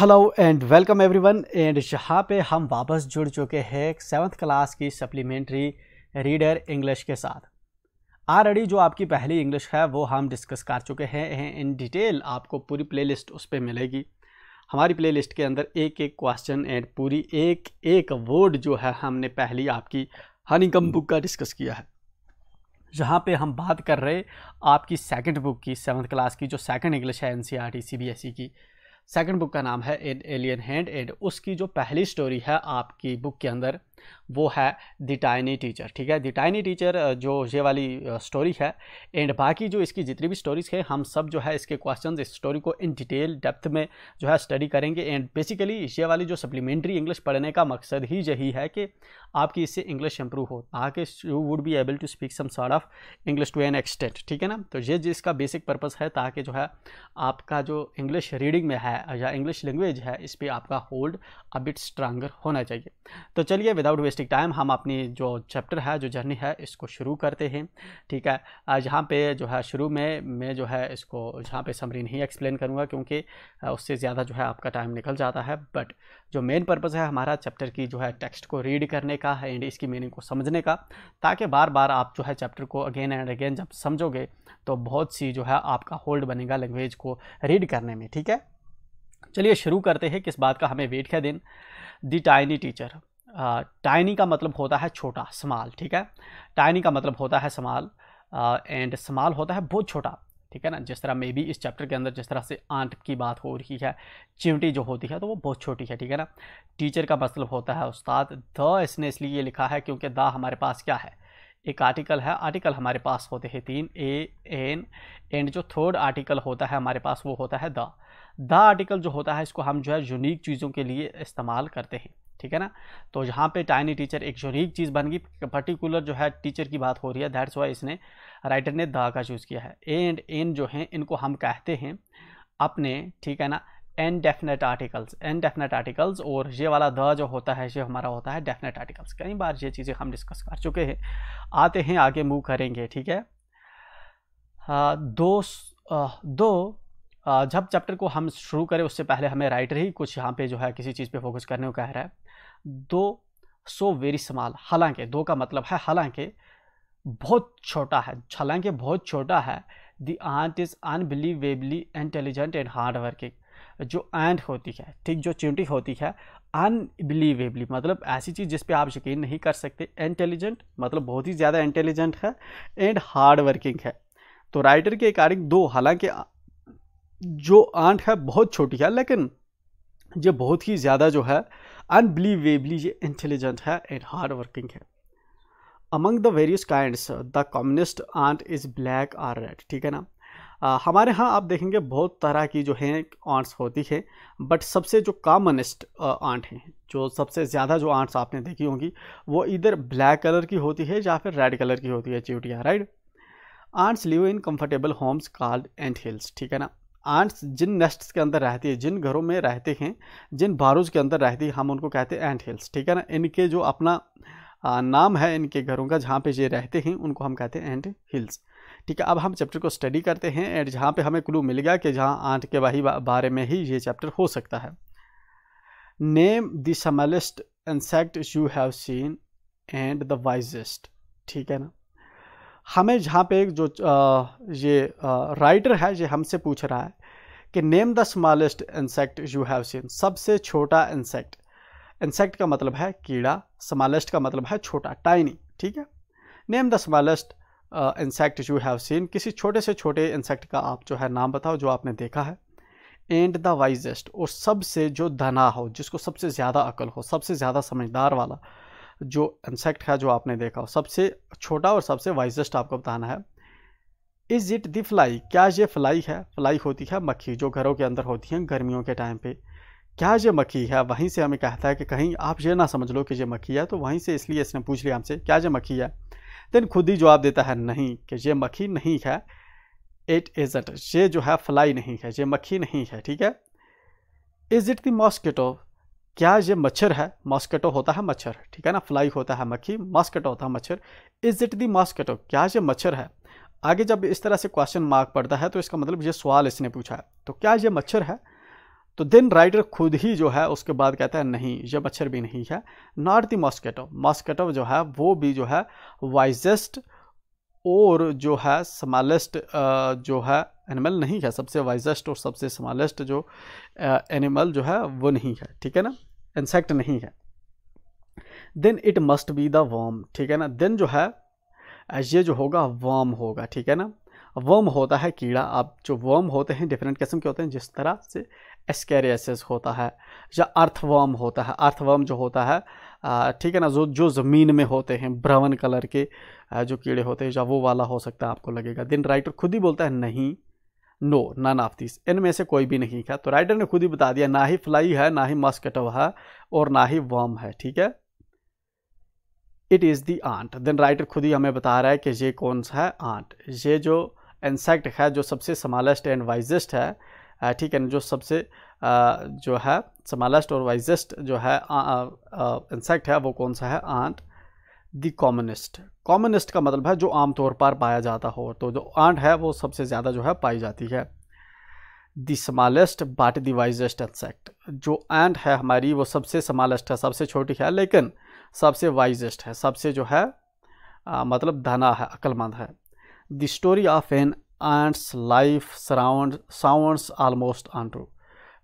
Hello and welcome everyone and यहाँ पे हम वापस जुड़ चुके हैं सेवन्थ क्लास की सप्लीमेंट्री रीडर इंग्लिश के साथ ऑलरेडी जो आपकी पहली इंग्लिश है वो हम डिस्कस कर चुके हैं इन डिटेल आपको पूरी प्लेलिस्ट उस पर मिलेगी हमारी प्लेलिस्ट के अंदर एक एक क्वेश्चन एंड पूरी एक एक वर्ड जो है हमने पहली आपकी हनी बुक का डिस्कस किया है जहाँ पे हम बात कर रहे आपकी सेकंड बुक की सेवन्थ क्लास की जो सेकंड इंग्लिश है N C R T C B S E की सेकंड बुक का नाम है एन एलियन हैंड एंड उसकी जो पहली स्टोरी है आपकी बुक के अंदर वो है द टाइनी टीचर ठीक है द टाइनी टीचर जो ये वाली स्टोरी है एंड बाकी जो इसकी जितनी भी स्टोरीज है हम सब जो है इसके क्वेश्चंस इस स्टोरी को इन डिटेल डेप्थ में जो है स्टडी करेंगे एंड बेसिकली ये वाली जो सप्लीमेंट्री इंग्लिश पढ़ने का मकसद ही यही है कि आपकी इससे इंग्लिश इंप्रूव हो ताकि you would be able to speak some sort of English to an extent ठीक है ना तो ये जिसका बेसिक पर्पज़ है ताकि जो है आपका जो इंग्लिश रीडिंग में है या इंग्लिश लैंग्वेज है इस पर आपका होल्ड अबिट स्ट्रांगर होना चाहिए तो चलिए विदाउट विदाउट वेस्टिंग टाइम हम अपनी जो चैप्टर है जो जर्नी है इसको शुरू करते हैं ठीक है जहाँ पे जो है शुरू में मैं जो है इसको जहाँ पे समरी नहीं एक्सप्लेन करूँगा क्योंकि उससे ज़्यादा जो है आपका टाइम निकल जाता है बट जो मेन पर्पज़ है हमारा चैप्टर की जो है टेक्स्ट को रीड करने का एंड इसकी मीनिंग को समझने का ताकि बार बार आप जो है चैप्टर को अगेन एंड अगेन जब समझोगे तो बहुत सी जो है आपका होल्ड बनेगा लैंग्वेज को रीड करने में ठीक है चलिए शुरू करते हैं किस बात का हमें वेट है दिन दी टाइनी टीचर टाइनी का मतलब होता है छोटा स्मॉल ठीक है टाइनी का मतलब होता है स्मॉल एंड स्मॉल होता है बहुत छोटा ठीक है ना जिस तरह मे बी इस चैप्टर के अंदर जिस तरह से आंट की बात हो रही है चिमटी जो होती है तो वो बहुत छोटी है ठीक है ना टीचर का मतलब होता है उस्ताद द इसने इसलिए ये लिखा है क्योंकि द हमारे पास क्या है एक आर्टिकल है आर्टिकल हमारे पास होते हैं तीन ए एन एंड जो थर्ड आर्टिकल होता है हमारे पास वो होता है द द आर्टिकल जो होता है इसको हम जो है यूनिक चीज़ों के लिए इस्तेमाल करते हैं ठीक है ना तो यहाँ पे टाइनी टीचर एक यूनिक चीज़ बन गई पर्टिकुलर जो है टीचर की बात हो रही है दैट्स वाई इसने राइटर ने द का चूज़ किया है ए एंड एन जो हैं इनको हम कहते हैं अपने ठीक है ना indefinite articles indefinite articles और ये वाला द जो होता है ये हमारा होता है डेफिनेट आर्टिकल्स कई बार ये चीज़ें हम डिस्कस कर चुके हैं आते हैं आगे मूव करेंगे ठीक है आ, दो आ, दो जब चैप्टर को हम शुरू करें उससे पहले हमें राइटर ही कुछ यहाँ पे जो है किसी चीज़ पे फोकस करने को कह रहा है दो सो वेरी स्मॉल हालांकि दो का मतलब है हालांकि बहुत छोटा है हालांकि बहुत छोटा है the ant is unbelievably intelligent and hard working जो आंट होती है ठीक जो चिंटी होती है अनबिलीवेबली मतलब ऐसी चीज़ जिस पे आप यकीन नहीं कर सकते इंटेलिजेंट मतलब बहुत ही ज़्यादा इंटेलिजेंट है एंड हार्ड वर्किंग है तो राइटर के अकॉर्डिंग दो हालांकि जो आंट है बहुत छोटी है लेकिन ये बहुत ही ज़्यादा जो है अनबिलीवेबली ये इंटेलिजेंट है एंड हार्ड वर्किंग है among the various kinds the commonest ant is black or red ठीक है ना आ, हमारे यहाँ आप देखेंगे बहुत तरह की जो हैं आंट्स होती हैं बट सबसे जो कामनिस्ट आंट हैं जो सबसे ज़्यादा जो आंट्स आपने देखी होंगी वो इधर ब्लैक कलर की होती है या फिर रेड कलर की होती है चिवटियाँ right ants live in comfortable homes called ant hills ठीक है ना आंट्स जिन नेस्ट्स के अंदर रहती है जिन घरों में रहते हैं जिन बारूज के अंदर रहती है हम उनको कहते हैं एंट हिल्स ठीक है ना इनके जो अपना नाम है इनके घरों का जहाँ पे ये रहते हैं उनको हम कहते हैं एंट हिल्स ठीक है अब हम चैप्टर को स्टडी करते हैं एंड जहाँ पे हमें क्लू मिल गया कि जहाँ आंट के वही बारे में ही ये चैप्टर हो सकता है name the smallest insect you have seen and the wisest ठीक है ना हमें जहाँ पे एक जो ये राइटर है ये हमसे पूछ रहा है कि name the smallest insect you have seen सबसे छोटा इंसेक्ट इंसेक्ट का मतलब है कीड़ा स्मॉलेस्ट का मतलब है छोटा टाइनी ठीक है name the smallest insect you have seen किसी छोटे से छोटे इंसेक्ट का आप जो है नाम बताओ जो आपने देखा है एंड द वाइजेस्ट और सबसे जो धना हो जिसको सबसे ज़्यादा अकल हो सबसे ज़्यादा समझदार वाला जो इंसेक्ट है जो आपने देखा सबसे छोटा और सबसे वाइजेस्ट आपको बताना है इज इट दी फ्लाई क्या ये फ्लाई है फ्लाई होती है मक्खी जो घरों के अंदर होती है गर्मियों के टाइम पे क्या ये मक्खी है वहीं से हमें कहता है कि कहीं आप ये ना समझ लो कि ये मक्खी है तो वहीं से इसलिए इसने पूछ लिया हमसे क्या ये मक्खी है देन खुद ही जवाब देता है नहीं कि ये मक्खी नहीं है इट इट ये जो है फ्लाई नहीं है ये मक्खी नहीं है ठीक है इज़ इट द मॉस्किटो क्या ये मच्छर है मॉस्केटो होता है मच्छर ठीक है ना फ्लाई होता है मक्खी मॉस्केटो होता है मच्छर इज इट दी मॉस्केटो क्या ये मच्छर है आगे जब इस तरह से क्वेश्चन मार्क पड़ता है तो इसका मतलब ये सवाल इसने पूछा है तो क्या ये मच्छर है तो दिन राइडर खुद ही जो है उसके बाद कहता है नहीं ये मच्छर भी नहीं है नॉट दी मॉस्केटो मॉस्केटो जो है वो भी जो है वाइजेस्ट और जो है स्मॉलेस्ट जो है एनिमल नहीं है सबसे वाइजेस्ट और सबसे स्मॉलेस्ट जो एनिमल uh, जो है वो नहीं है ठीक है ना इंसेक्ट नहीं है then it must be the worm ठीक है ना देन जो है ये जो होगा वर्म होगा ठीक है ना वर्म होता है कीड़ा आप जो वर्म होते हैं डिफरेंट किस्म के होते हैं जिस तरह से एस्केरियसिस होता है या अर्थवर्म होता है अर्थवर्म जो होता है uh, ठीक है ना जो जो ज़मीन में होते हैं ब्राउन कलर के uh, जो कीड़े होते हैं या वो वाला हो सकता है आपको लगेगा दिन राइटर खुद ही बोलता है नहीं नो नन ऑफ दिस इनमें से कोई भी नहीं है तो राइडर ने खुद ही बता दिया ना ही फ्लाई है ना ही मस्कटव है और ना ही वॉम है ठीक है it is the ant then writer खुद ही हमें बता रहा है कि ये कौन सा है आंट ये जो इंसेक्ट है जो सबसे समालेस्ट एंड वाइजेस्ट है ठीक है जो सबसे जो है समालेस्ट और वाइजेस्ट जो है इंसेक्ट है वो कौन सा है आंट दी कॉमनिस्ट कॉमनिस्ट का मतलब है जो आमतौर पर पाया जाता हो तो जो आंट है वो सबसे ज़्यादा जो है पाई जाती है the smallest but the wisest insect जो एंट है हमारी वो सबसे स्मॉलेस्ट है सबसे छोटी है लेकिन सबसे वाइजेस्ट है सबसे जो है आ, मतलब धना है अक्लमंद है the story of an ant's life surround sounds almost untrue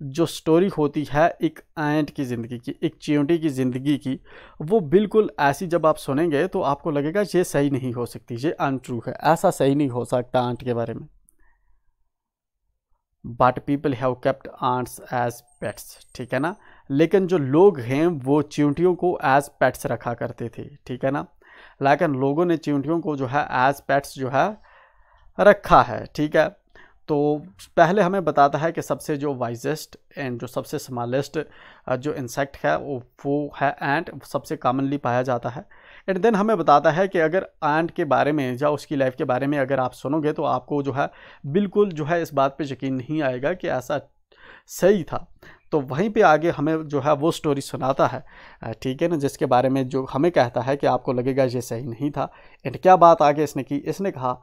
जो स्टोरी होती है एक एंट की ज़िंदगी की एक चिंटी की ज़िंदगी की वो बिल्कुल ऐसी जब आप सुनेंगे तो आपको लगेगा ये सही नहीं हो सकती ये अनट्रू है ऐसा सही नहीं हो सकता आंट के बारे में but people have kept ants as pets ठीक है ना लेकिन जो लोग हैं वो चिंटियों को एज पेट्स रखा करते थे ठीक है ना लेकिन लोगों ने चिंटियों को जो है एज पेट्स जो है रखा है ठीक है तो पहले हमें बताता है कि सबसे जो वाइजेस्ट एंड जो सबसे स्मॉलेस्ट जो इंसेक्ट है वो वो है एंट सबसे कॉमनली पाया जाता है एंड देन हमें बताता है कि अगर एंट के बारे में या उसकी लाइफ के बारे में अगर आप सुनोगे तो आपको जो है बिल्कुल जो है इस बात पे यकीन नहीं आएगा कि ऐसा सही था तो वहीं पे आगे हमें जो है वो स्टोरी सुनाता है ठीक है ना जिसके बारे में जो हमें कहता है कि आपको लगेगा ये सही नहीं था एंड क्या बात आगे इसने की इसने कहा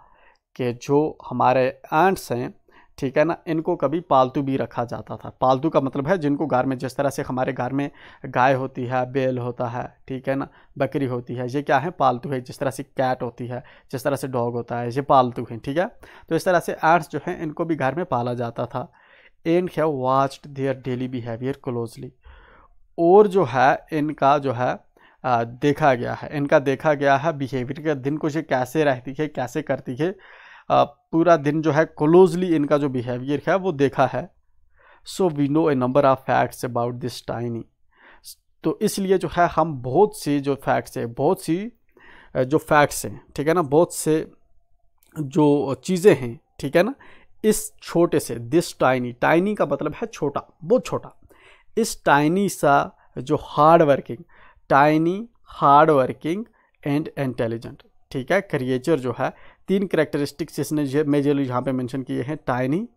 कि जो हमारे एंट्स हैं ठीक है ना इनको कभी पालतू भी रखा जाता था पालतू का मतलब है जिनको घर में जिस तरह से हमारे घर में गाय होती है बैल होता है ठीक है ना बकरी होती है ये क्या है पालतू है जिस तरह से कैट होती है जिस तरह से डॉग होता है ये पालतू हैं ठीक है तो इस तरह से एंट्स जो हैं इनको भी घर में पाला जाता था and have watched their daily behaviour closely और जो है इनका जो है देखा गया है इनका देखा गया है बिहेवियर दिन को ये कैसे रहती है कैसे करती है पूरा दिन जो है क्लोजली इनका जो बिहेवियर है वो देखा है so we know a number of facts about this tiny तो इसलिए जो है हम बहुत सी जो फैक्ट्स हैं बहुत सी जो फैक्ट्स हैं ठीक है ना बहुत से जो चीज़ें हैं ठीक है ना इस छोटे से दिस टाइनी टाइनी का मतलब है छोटा बहुत छोटा इस टाइनी सा जो hard working tiny hard working and intelligent ठीक है क्रिएचर जो है तीन करेक्टरिस्टिक्स इसने मेजरली यहाँ पे मेंशन किए हैं टाइनी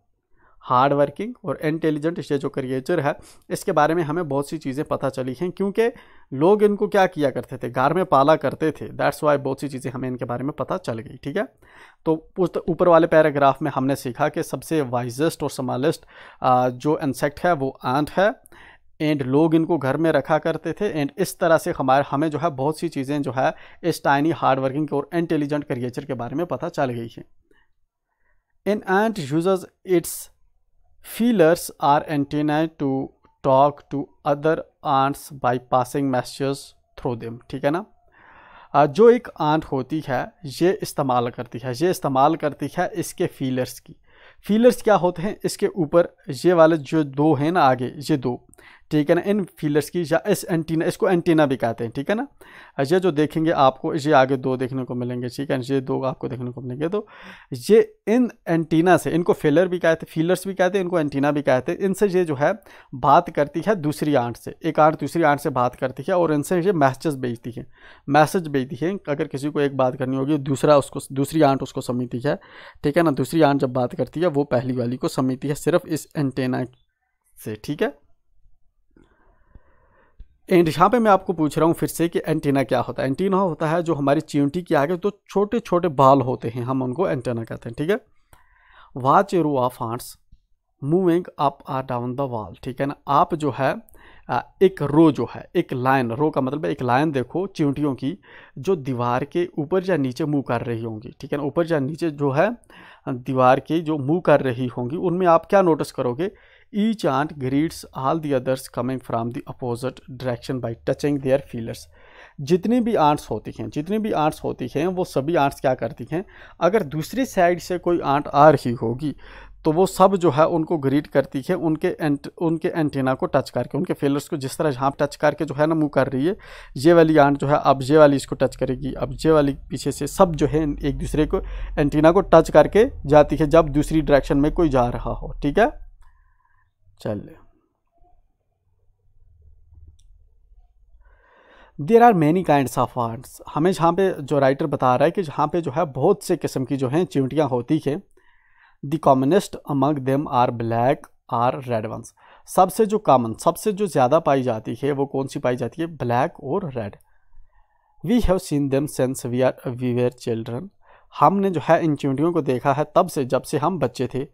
हार्ड वर्किंग और इंटेलिजेंट इसे जो क्रिएचर है इसके बारे में हमें बहुत सी चीज़ें पता चली हैं क्योंकि लोग इनको क्या किया करते थे घर में पाला करते थे दैट्स वाई बहुत सी चीज़ें हमें इनके बारे में पता चल गई ठीक है तो ऊपर वाले पैराग्राफ में हमने सीखा कि सबसे वाइजेस्ट और समालेस्ट जो इंसेक्ट है वो आंट है एंड लोग इनको घर में रखा करते थे एंड इस तरह से हमारे हमें जो है बहुत सी चीज़ें जो है इस टाइनी हार्ड वर्किंग और इंटेलिजेंट क्रिएचर के बारे में पता चल गई है इन एंड यूजर्स its feelers or antenna to talk to other ants by passing message through them ठीक है ना जो एक आंट होती है ये इस्तेमाल करती है ये इस्तेमाल करती है इसके फीलर्स की फीलर्स क्या होते हैं इसके ऊपर ये वाले जो दो हैं ना आगे ये दो ठीक है ना इन फीलर्स की या इस एंटीना इसको एंटीना भी कहते हैं ठीक है ना ये जो देखेंगे आपको ये आगे दो देखने को मिलेंगे ठीक है ये दो आपको देखने को मिलेंगे तो ये इन एंटीना से इनको फिलर भी कहते हैं फीलर्स भी कहते हैं इनको एंटीना भी कहते हैं इनसे ये जो है बात करती है दूसरी आंट से एक आंट दूसरी आंट से बात करती है और इनसे ये मैसेज भेजती है मैसेज भेजती है अगर किसी को एक बात करनी होगी दूसरा उसको दूसरी आंट उसको समझती है ठीक है ना दूसरी आंट जब बात करती है वो पहली वाली को समझती है सिर्फ इस एंटीना से ठीक है एंड यहाँ पे मैं आपको पूछ रहा हूँ फिर से कि एंटीना क्या होता है एंटीना होता है जो हमारी चिंटी के आगे तो छोटे छोटे बाल होते हैं हम उनको एंटीना कहते हैं ठीक है watch row of ants moving up or down the wall ठीक है ना आप जो है एक रो जो है एक लाइन रो का मतलब है एक लाइन देखो चिंटियों की जो दीवार के ऊपर या नीचे मुँह कर रही होंगी ठीक है ना ऊपर या नीचे जो है दीवार के जो मुँह कर रही होंगी उनमें आप क्या नोटिस करोगे Each ant greets all the others coming from the opposite direction by touching their feelers. जितनी भी आंट्स होती हैं जितनी भी आंट्स होती हैं वो सभी आंट्स क्या करती हैं अगर दूसरी साइड से कोई आंट आ रही होगी तो वो सब जो है उनको ग्रीट करती है उनके एंट उनके एंटीना को टच करके उनके फेलर्स को जिस तरह जहाँ टच करके जो है ना मुँह कर रही है ये वाली आंट जो है अब ये वाली इसको टच करेगी अब ये वाली पीछे से सब जो है एक दूसरे को एंटीना को टच करके जाती है जब दूसरी डायरेक्शन में कोई जा रहा हो ठीक है चल there are many kind of ants हमें जहाँ पे जो राइटर बता रहा है कि जहाँ पे जो है बहुत से किस्म की जो हैं चिमटियाँ होती हैं the commonest among them are black or red ones सबसे जो कॉमन सबसे जो ज़्यादा पाई जाती है वो कौन सी पाई जाती है ब्लैक और red we have seen them since we are we were children हमने जो है इन चिमटियों को देखा है तब से जब से हम बच्चे थे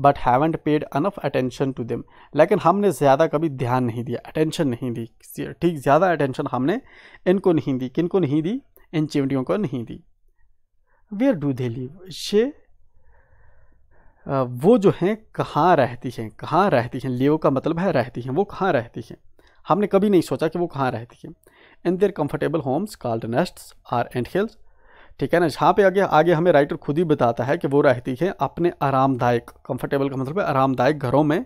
but haven't paid enough attention to them लेकिन हमने ज़्यादा कभी ध्यान नहीं दिया अटेंशन नहीं दी ठीक ज़्यादा अटेंशन हमने इनको नहीं दी किनको नहीं दी इन चिमटियों को नहीं दी वेयर डू दे लिव शे वो जो हैं कहाँ रहती हैं कहाँ रहती हैं लेव का मतलब है रहती हैं वो कहाँ रहती हैं हमने कभी नहीं सोचा कि वो कहाँ रहती हैं in their comfortable homes called nests or ant hills ठीक है ना जहाँ पे आगे आगे हमें राइटर खुद ही बताता है कि वो रहती है अपने आरामदायक कंफर्टेबल का मतलब है आरामदायक घरों में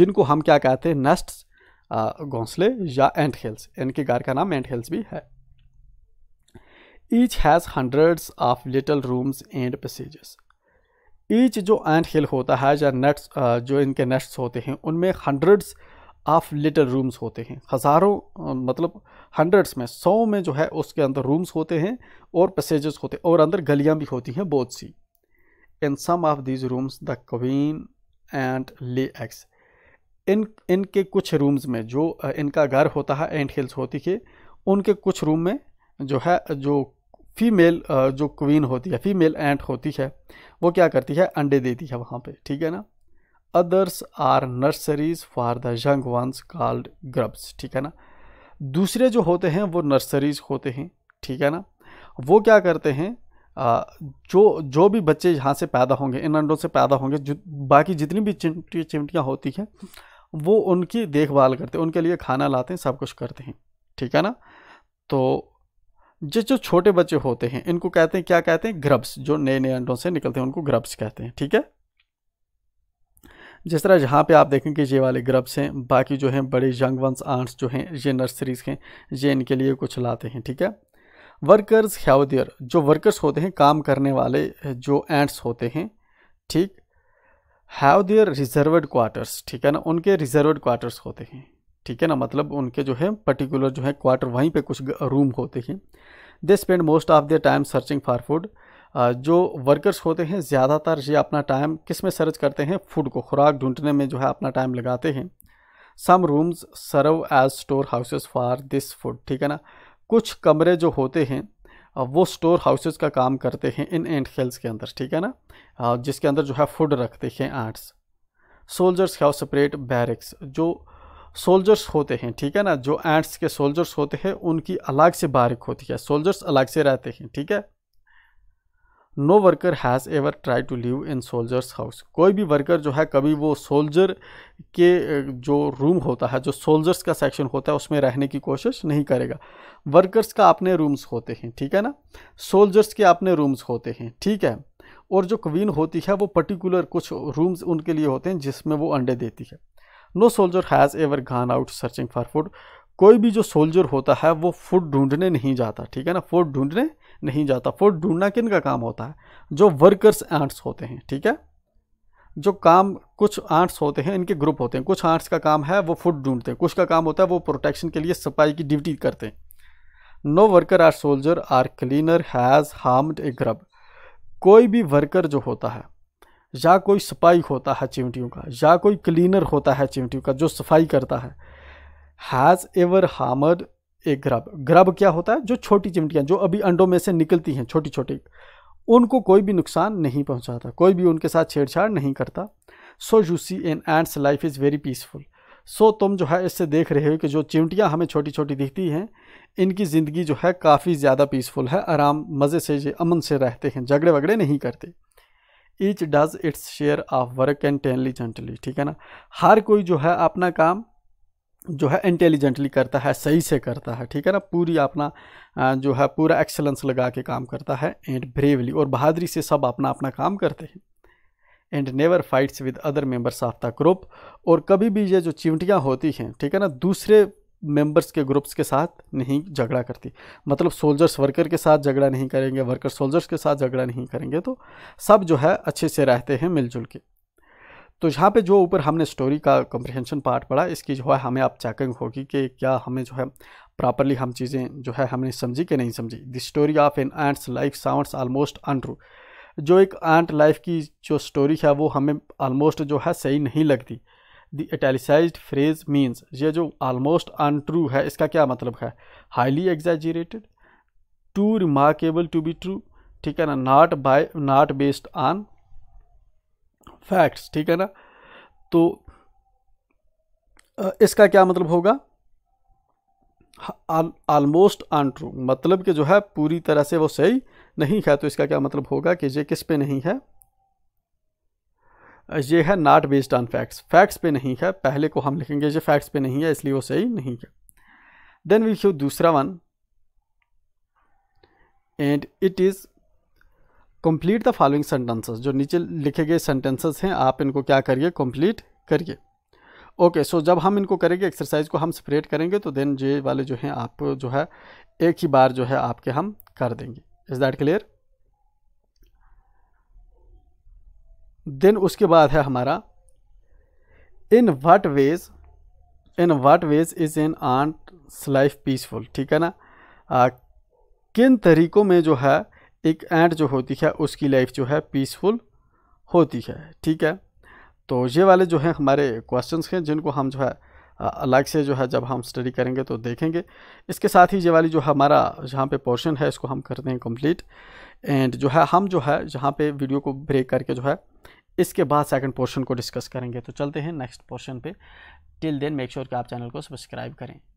जिनको हम क्या कहते हैं नेस्ट घोंसले या एंट हिल्स इनके घर का नाम एंट हिल्स भी है each has hundreds of little rooms and passages each जो एंट हिल होता है या नेट्स जो इनके नेट्स होते हैं उनमें हंड्रेड्स ऑफ लिटल रूम्स होते हैं हज़ारों मतलब हंड्रेड्स में सौ में जो है उसके अंदर रूम्स होते हैं और पैसेजेस होते हैं और अंदर गलियां भी होती हैं बहुत सी in some of these rooms the queen ant lay eggs इन इनके कुछ रूम्स में जो इनका घर होता है एंड हिल्स होती है उनके कुछ रूम में जो है जो फीमेल जो क्वीन होती है फीमेल एंट होती है वो क्या करती है अंडे देती है वहाँ पे ठीक है ना others are nurseries for the young ones called grubs ठीक है ना दूसरे जो होते हैं वो नर्सरीज होते हैं ठीक है ना वो क्या करते हैं आ, जो जो भी बच्चे यहाँ से पैदा होंगे इन अंडों से पैदा होंगे जो बाकी जितनी भी चिमटी चिमटियाँ होती हैं वो उनकी देखभाल करते हैं उनके लिए खाना लाते हैं सब कुछ करते हैं ठीक है ना तो जो जो छोटे बच्चे होते हैं इनको कहते हैं क्या कहते हैं ग्रब्स जो नए नए अंडों से निकलते हैं उनको ग्रब्स कहते हैं ठीक है जिस तरह जहाँ पे आप देखेंगे ये वाले ग्रब्स हैं बाकी जो हैं बड़े यंग वंस आंट्स जो हैं ये नर्सरीज़ हैं ये इनके लिए कुछ लाते हैं ठीक है वर्कर्स ह्यावदियर जो वर्कर्स होते हैं काम करने वाले जो एंट्स होते हैं ठीक हैव देयर रिजर्वड क्वार्टर्स ठीक है ना उनके रिजर्वड क्वार्टर्स होते हैं ठीक है ना मतलब उनके जो है पर्टिकुलर जो है क्वार्टर वहीं पे कुछ रूम होते हैं they spend most of their time searching for food जो वर्कर्स होते हैं ज़्यादातर ये अपना टाइम किस में सर्च करते हैं फूड को खुराक ढूंढने में जो है अपना टाइम लगाते हैं some rooms serve as store houses for this food ठीक है ना कुछ कमरे जो होते हैं वो स्टोर हाउसेज का काम करते हैं इन एंड हेल्स के अंदर ठीक है ना जिसके अंदर जो है फूड रखते हैं ants soldiers have separate barracks जो सोल्जर्स होते हैं ठीक है ना जो एंट्स के सोल्जर्स होते हैं उनकी अलग से बारिक होती है सोल्जर्स अलग से रहते हैं ठीक है no worker has ever try to live in soldiers house कोई भी वर्कर जो है कभी वो सोल्जर के जो रूम होता है जो सोल्जर्स का सेक्शन होता है उसमें रहने की कोशिश नहीं करेगा वर्कर्स का अपने रूम्स होते हैं ठीक है ना सोल्जर्स के अपने रूम्स होते हैं ठीक है और जो क्वीन होती है वो पर्टिकुलर कुछ रूम्स उनके लिए होते हैं जिसमें वो अंडे देती है no soldier has ever gone out searching for food कोई भी जो सोल्जर होता है वो फूड ढूंढने नहीं जाता ठीक है ना फूड ढूंढने नहीं जाता फूड ढूंढना किन का काम होता है जो वर्कर्स एंट्स होते हैं ठीक है जो काम कुछ आर्ट्स होते हैं इनके ग्रुप होते हैं कुछ आर्ट्स का काम है वो फूड ढूंढते हैं कुछ का काम होता है वो प्रोटेक्शन के लिए सफाई की ड्यूटी करते हैं no worker or soldier or cleaner has harmed a grub कोई भी वर्कर जो होता है या कोई सफाई होता है चिमटियों का या कोई क्लीनर होता है चिमटियों का जो सफाई करता है हैज़ एवर हार्मड एक ग्रब ग्रब क्या होता है जो छोटी चिमटियाँ जो अभी अंडों में से निकलती हैं छोटी छोटी उनको कोई भी नुकसान नहीं पहुँचाता कोई भी उनके साथ छेड़छाड़ नहीं करता so you see an ant's life is very peaceful so तुम जो है इससे देख रहे हो कि जो चिमटियाँ हमें छोटी छोटी दिखती हैं इनकी ज़िंदगी जो है काफ़ी ज़्यादा पीसफुल है आराम मज़े से ये अमन से रहते हैं झगड़े वगड़े नहीं करते each does its share of work and टेनली जेंटली ठीक है ना हर कोई जो है अपना काम जो है इंटेलिजेंटली करता है सही से करता है ठीक है ना पूरी अपना जो है पूरा एक्सेलेंस लगा के काम करता है एंड ब्रेवली और बहादुरी से सब अपना अपना काम करते हैं and never fights with other members of the group और कभी भी ये जो चिमटियाँ होती हैं ठीक है ना दूसरे मेंबर्स के ग्रुप्स के साथ नहीं झगड़ा करती मतलब सोल्जर्स वर्कर के साथ झगड़ा नहीं करेंगे वर्कर सोल्जर्स के साथ झगड़ा नहीं करेंगे तो सब जो है अच्छे से रहते हैं मिलजुल के तो यहाँ पे जो ऊपर हमने स्टोरी का कम्प्रिहेंशन पार्ट पढ़ा इसकी जो है हमें आप चेकिंग होगी कि क्या हमें जो है प्रॉपरली हम चीज़ें जो है हमने समझी कि नहीं समझी the story of an ant's life sounds almost untrue जो एक एंट लाइफ की जो स्टोरी है वो हमें ऑलमोस्ट जो है सही नहीं लगती द इटैलिसाइज फ्रेज मीन्स ये जो ऑलमोस्ट अनट्रू है इसका क्या मतलब है highly exaggerated too remarkable to be true ठीक है ना not by not based on facts ठीक है ना तो इसका क्या मतलब होगा ऑलमोस्ट ट्रू मतलब कि जो है पूरी तरह से वो सही नहीं है तो इसका क्या मतलब होगा कि ये किस पे नहीं है ये है not based on facts facts पे नहीं है पहले को हम लिखेंगे ये फैक्ट्स पे नहीं है इसलिए वो सही नहीं है देन वी शो दूसरा one and it is complete the following sentences जो नीचे लिखे गए सेंटेंसेस हैं आप इनको क्या करिए कंप्लीट करिए ओके सो जब हम इनको करेंगे एक्सरसाइज को हम स्प्रेड करेंगे तो देन ये वाले जो हैं आप जो है एक ही बार जो है आपके हम कर देंगे इज़ दैट क्लियर देन उसके बाद है हमारा in what ways in what ways is an ant life peaceful ठीक है ना आ, किन तरीक़ों में जो है एक एंड जो होती है उसकी लाइफ जो है पीसफुल होती है ठीक है तो ये वाले जो हैं हमारे क्वेश्चंस हैं जिनको हम जो है अलग से जो है जब हम स्टडी करेंगे तो देखेंगे इसके साथ ही ये वाली जो हमारा जहाँ पे पोर्शन है इसको हम करते हैं कंप्लीट एंड जो है हम जो है जहाँ पे वीडियो को ब्रेक करके जो है इसके बाद सेकंड पोर्शन को डिस्कस करेंगे तो चलते हैं नेक्स्ट पोर्शन पे टिल देन मेक श्योर कि आप चैनल को सब्सक्राइब करें